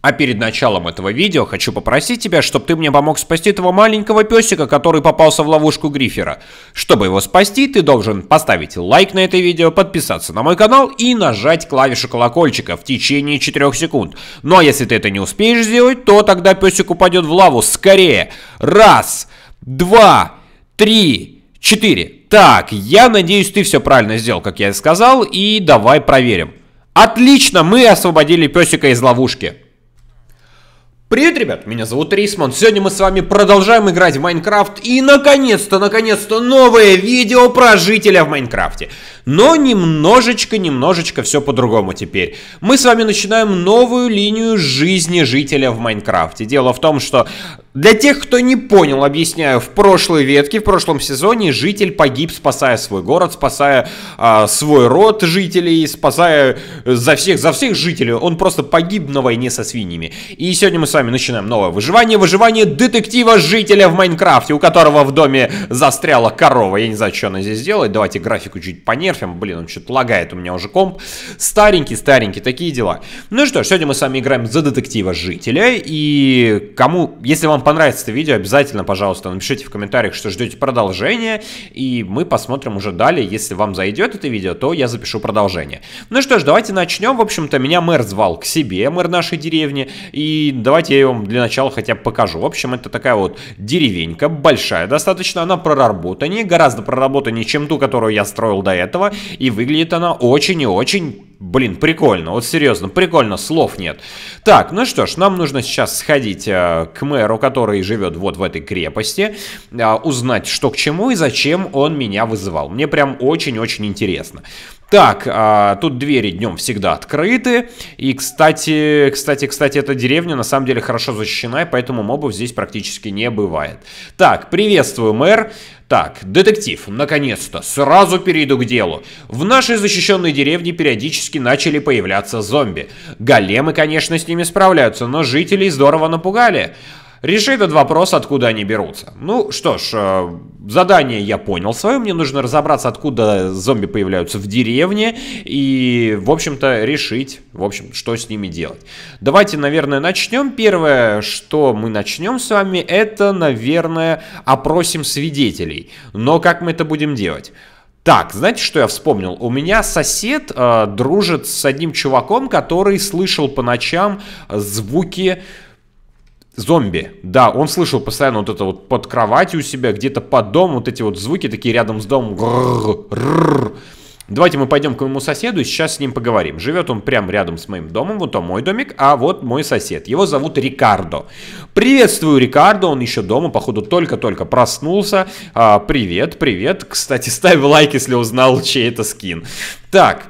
А перед началом этого видео хочу попросить тебя, чтобы ты мне помог спасти этого маленького песика, который попался в ловушку грифера. Чтобы его спасти, ты должен поставить лайк на это видео, подписаться на мой канал и нажать клавишу колокольчика в течение 4 секунд. Ну а если ты это не успеешь сделать, то тогда песик упадет в лаву скорее. Раз, два, три, четыре. Так, я надеюсь, ты все правильно сделал, как я и сказал, и давай проверим. Отлично, мы освободили песика из ловушки. Привет, ребят, меня зовут Рисман, сегодня мы с вами продолжаем играть в Майнкрафт и наконец-то, наконец-то новое видео про жителя в Майнкрафте. Но немножечко, немножечко все по-другому теперь. Мы с вами начинаем новую линию жизни жителя в Майнкрафте. Дело в том, что для тех, кто не понял, объясняю, в прошлой ветке, в прошлом сезоне житель погиб, спасая свой город, спасая э, свой род жителей, спасая э, за всех, за всех жителей. Он просто погиб на войне со свиньями. И сегодня мы с вами начинаем новое выживание, выживание детектива жителя в Майнкрафте, у которого в доме застряла корова. Я не знаю, что она здесь делает. Давайте графику чуть понерфим. Блин, он что-то лагает у меня уже комп. Старенький, старенький, такие дела. Ну что сегодня мы с вами играем за детектива жителя. И кому, если вам понравится это видео, обязательно, пожалуйста, напишите в комментариях, что ждете продолжения, и мы посмотрим уже далее. Если вам зайдет это видео, то я запишу продолжение. Ну что ж, давайте начнем. В общем-то, меня мэр звал к себе, мэр нашей деревни, и давайте я вам для начала хотя бы покажу. В общем, это такая вот деревенька, большая достаточно, она проработаннее, гораздо проработаннее, чем ту, которую я строил до этого, и выглядит она очень и очень блин, прикольно, вот серьезно, прикольно, слов нет. Так, ну что ж, нам нужно сейчас сходить э, к мэру, который живет вот в этой крепости, э, узнать, что к чему и зачем он меня вызывал. Мне прям очень-очень интересно. Так, а, тут двери днем всегда открыты. И, кстати, кстати, кстати, эта деревня на самом деле хорошо защищена, и поэтому мобов здесь практически не бывает. Так, приветствую, мэр. Так, детектив, наконец-то, сразу перейду к делу. В нашей защищенной деревне периодически начали появляться зомби. Големы, конечно, с ними справляются, но жителей здорово напугали. Реши этот вопрос, откуда они берутся. Ну что ж, э, задание я понял свое, мне нужно разобраться, откуда зомби появляются в деревне и, в общем-то, решить, в общем, что с ними делать. Давайте, наверное, начнем. Первое, что мы начнем с вами, это, наверное, опросим свидетелей. Но как мы это будем делать? Так, знаете, что я вспомнил? У меня сосед э, дружит с одним чуваком, который слышал по ночам звуки... Зомби. Да, он слышал постоянно вот это вот под кроватью у себя, где-то под дом, вот эти вот звуки такие рядом с домом. Давайте мы пойдем к моему соседу и сейчас с ним поговорим. Живет он прямо рядом с моим домом, вот он мой домик, а вот мой сосед. Его зовут Рикардо. Приветствую Рикардо, он еще дома, походу только-только проснулся. А, привет, привет. Кстати, ставь лайк, если узнал, чей это скин. Так,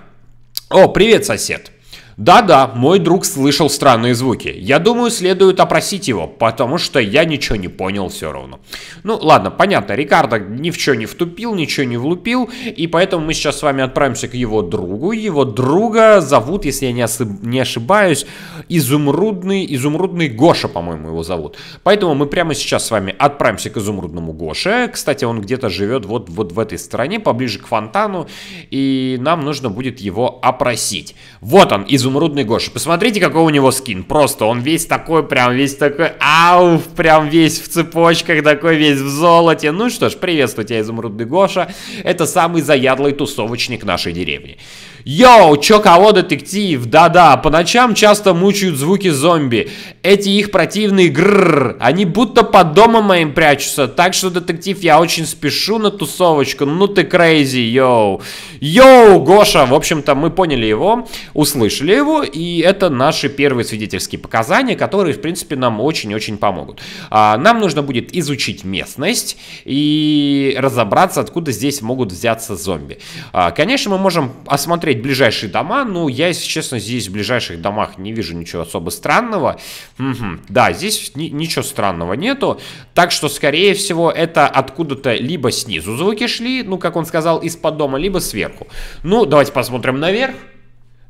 о, привет, сосед. Да-да, мой друг слышал странные звуки. Я думаю, следует опросить его, потому что я ничего не понял все равно. Ну, ладно, понятно, Рикардо ни в что не втупил, ничего не влупил, и поэтому мы сейчас с вами отправимся к его другу. Его друга зовут, если я не, осыб... не ошибаюсь, Изумрудный, Изумрудный Гоша, по-моему, его зовут. Поэтому мы прямо сейчас с вами отправимся к Изумрудному Гоше. Кстати, он где-то живет вот, вот в этой стороне, поближе к фонтану, и нам нужно будет его опросить. Вот он, Изумрудный изумрудный Гоша. Посмотрите, какой у него скин. Просто он весь такой, прям весь такой, ауф, прям весь в цепочках, такой весь в золоте. Ну что ж, приветствую тебя, изумрудный Гоша. Это самый заядлый тусовочник нашей деревни. Йоу, чё кого детектив? Да-да, по ночам часто мучают звуки зомби. Эти их противные грррр, они будто под домом моим прячутся. Так что, детектив, я очень спешу на тусовочку. Ну ты крейзи, йоу. Йоу, Гоша, в общем-то, мы поняли его, услышали взрыву, и это наши первые свидетельские показания, которые, в принципе, нам очень-очень помогут. А, нам нужно будет изучить местность и разобраться, откуда здесь могут взяться зомби. А, конечно, мы можем осмотреть ближайшие дома, но я, если честно, здесь в ближайших домах не вижу ничего особо странного. Угу. Да, здесь ни ничего странного нету, так что, скорее всего, это откуда-то либо снизу звуки шли, ну, как он сказал, из-под дома, либо сверху. Ну, давайте посмотрим наверх.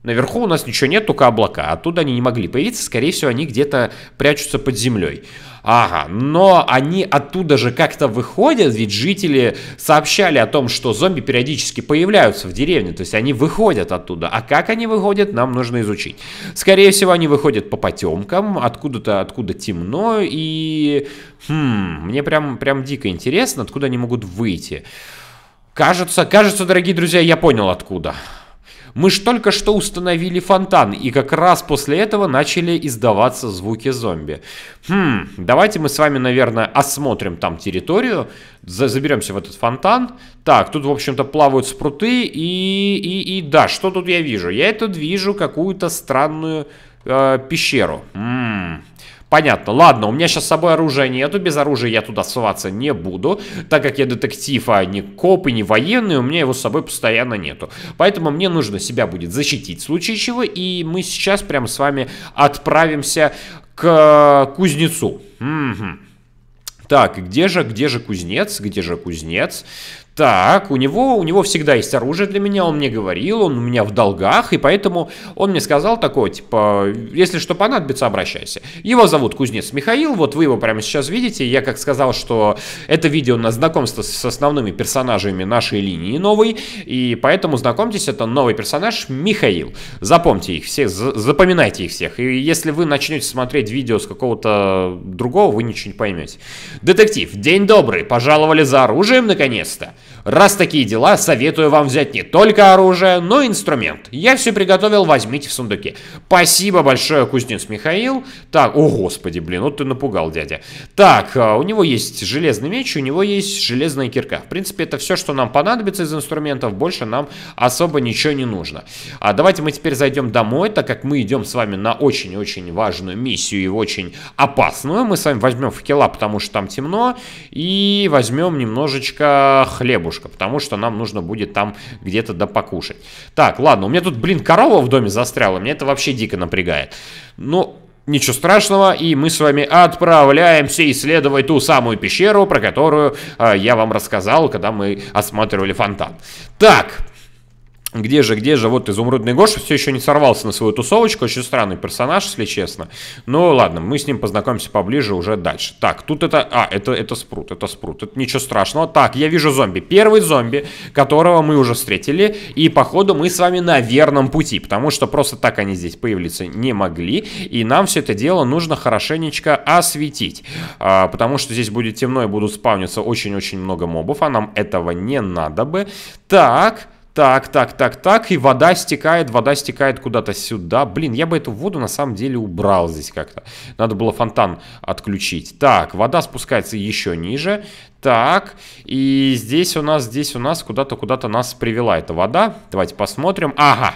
Наверху у нас ничего нет, только облака. Оттуда они не могли появиться. Скорее всего, они где-то прячутся под землей. Ага, но они оттуда же как-то выходят, ведь жители сообщали о том, что зомби периодически появляются в деревне, то есть они выходят оттуда. А как они выходят, нам нужно изучить. Скорее всего, они выходят по потемкам, откуда-то, откуда темно, и... Хм, мне прям, прям дико интересно, откуда они могут выйти. Кажется, кажется, дорогие друзья, я понял откуда. Мы ж только что установили фонтан, и как раз после этого начали издаваться звуки зомби. Хм, давайте мы с вами, наверное, осмотрим там территорию, заберемся в этот фонтан. Так, тут, в общем-то, плавают спруты, и, и, и да, что тут я вижу? Я тут вижу какую-то странную э, пещеру. М Понятно. Ладно, у меня сейчас с собой оружия нету. Без оружия я туда соваться не буду. Так как я детектив, а не коп и не военный, у меня его с собой постоянно нету. Поэтому мне нужно себя будет защитить в случае чего. И мы сейчас прямо с вами отправимся к э, кузнецу. Угу. Так, где же, где же кузнец, где же кузнец? так, у него, у него всегда есть оружие для меня, он мне говорил, он у меня в долгах, и поэтому он мне сказал такое, типа, если что понадобится, обращайся. Его зовут Кузнец Михаил, вот вы его прямо сейчас видите, я как сказал, что это видео на знакомство с основными персонажами нашей линии новой, и поэтому знакомьтесь, это новый персонаж Михаил. Запомните их всех, запоминайте их всех, и если вы начнете смотреть видео с какого-то другого, вы ничего не поймете. Детектив, день добрый, пожаловали за оружием наконец-то. Раз такие дела, советую вам взять не только оружие, но и инструмент. Я все приготовил, возьмите в сундуке. Спасибо большое, кузнец Михаил. Так, о господи, блин, вот ты напугал, дядя. Так, а, у него есть железный меч, у него есть железная кирка. В принципе, это все, что нам понадобится из инструментов, больше нам особо ничего не нужно. А давайте мы теперь зайдем домой, так как мы идем с вами на очень-очень важную миссию и очень опасную. Мы с вами возьмем факела, потому что там темно, и возьмем немножечко хлеба хлебушка, потому что нам нужно будет там где-то да покушать. Так, ладно, у меня тут, блин, корова в доме застряла, меня это вообще дико напрягает. Ну, Ничего страшного, и мы с вами отправляемся исследовать ту самую пещеру, про которую э, я вам рассказал, когда мы осматривали фонтан. Так, где же, где же, вот изумрудный Гоша все еще не сорвался на свою тусовочку, очень странный персонаж, если честно. Ну ладно, мы с ним познакомимся поближе уже дальше. Так, тут это, а, это, это спрут, это спрут, это ничего страшного. Так, я вижу зомби, первый зомби, которого мы уже встретили, и походу мы с вами на верном пути, потому что просто так они здесь появиться не могли, и нам все это дело нужно хорошенечко осветить, а, потому что здесь будет темно и будут спавниться очень-очень много мобов, а нам этого не надо бы. Так... Так, так, так, так. И вода стекает, вода стекает куда-то сюда. Блин, я бы эту воду на самом деле убрал здесь как-то. Надо было фонтан отключить. Так, вода спускается еще ниже. Так, и здесь у нас, здесь у нас куда-то, куда-то нас привела эта вода. Давайте посмотрим. Ага,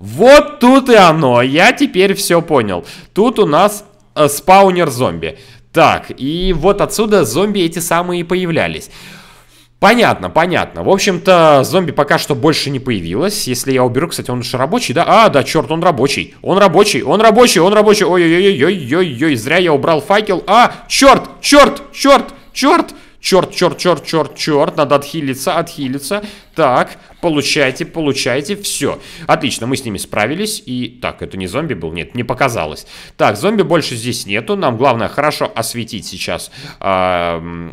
вот тут и оно. Я теперь все понял. Тут у нас э, спаунер зомби. Так, и вот отсюда зомби эти самые появлялись. Понятно, понятно. В общем-то, зомби пока что больше не появилось. Если я уберу, кстати, он же рабочий, да? А, да, черт, он рабочий. Он рабочий, он рабочий, он рабочий. Ой-ой-ой-ой-ой-ой-ой, зря я убрал факел. А, черт, черт, черт, черт. Черт, черт, черт, черт, черт. Надо отхилиться, отхилиться. Так, получайте, получайте. Все. Отлично, мы с ними справились. И так, это не зомби был? Нет, не показалось. Так, зомби больше здесь нету. Нам главное хорошо осветить сейчас э,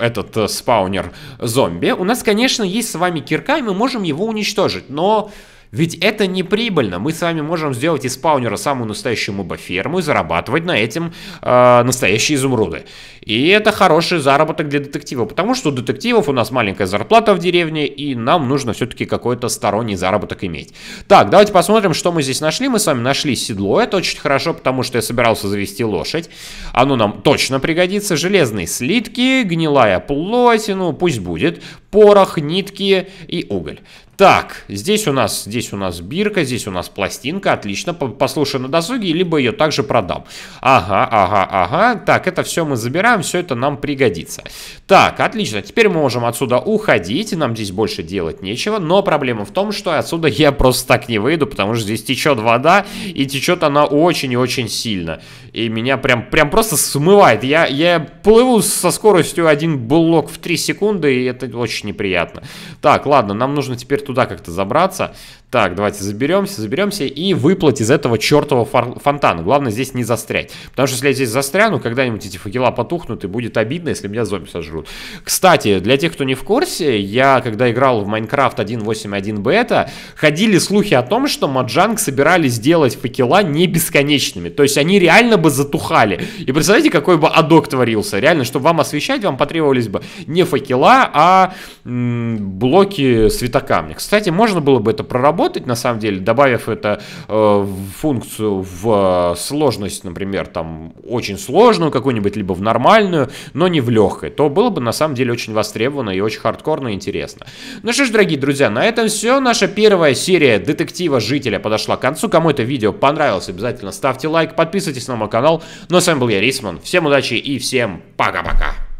этот э, спаунер зомби. У нас, конечно, есть с вами кирка, и мы можем его уничтожить. Но... Ведь это не прибыльно. Мы с вами можем сделать из спаунера самую настоящую мобоферму и зарабатывать на этом э, настоящие изумруды. И это хороший заработок для детектива, потому что у детективов у нас маленькая зарплата в деревне, и нам нужно все-таки какой-то сторонний заработок иметь. Так, давайте посмотрим, что мы здесь нашли. Мы с вами нашли седло. Это очень хорошо, потому что я собирался завести лошадь. Оно нам точно пригодится. Железные слитки, гнилая плоть, ну пусть будет, порох, нитки и уголь. Так, здесь у нас, здесь у нас бирка, здесь у нас пластинка, отлично, послушаю на досуге, либо ее также продам. Ага, ага, ага, так, это все мы забираем, все это нам пригодится. Так, отлично, теперь мы можем отсюда уходить, нам здесь больше делать нечего, но проблема в том, что отсюда я просто так не выйду, потому что здесь течет вода, и течет она очень и очень сильно, и меня прям, прям просто смывает, я, я плыву со скоростью один блок в 3 секунды, и это очень неприятно. Так, ладно, нам нужно теперь тут туда как-то забраться. Так, давайте заберемся, заберемся и выплыть из этого чертового фонтана. Главное здесь не застрять. Потому что если я здесь застряну, когда-нибудь эти факела потухнут и будет обидно, если меня зомби сожрут. Кстати, для тех, кто не в курсе, я когда играл в Minecraft 1.8.1 бета, ходили слухи о том, что Маджанг собирались сделать факела не бесконечными. То есть они реально бы затухали. И представляете, какой бы адок творился. Реально, чтобы вам освещать, вам потребовались бы не факела, а м -м, блоки светокамня компаниях. Кстати, можно было бы это проработать, на самом деле, добавив это э, функцию в э, сложность, например, там очень сложную какую-нибудь, либо в нормальную, но не в легкой, то было бы на самом деле очень востребовано и очень хардкорно и интересно. Ну что ж, дорогие друзья, на этом все. Наша первая серия детектива жителя подошла к концу. Кому это видео понравилось, обязательно ставьте лайк, подписывайтесь на мой канал. Ну а с вами был я, Рисман. Всем удачи и всем пока-пока.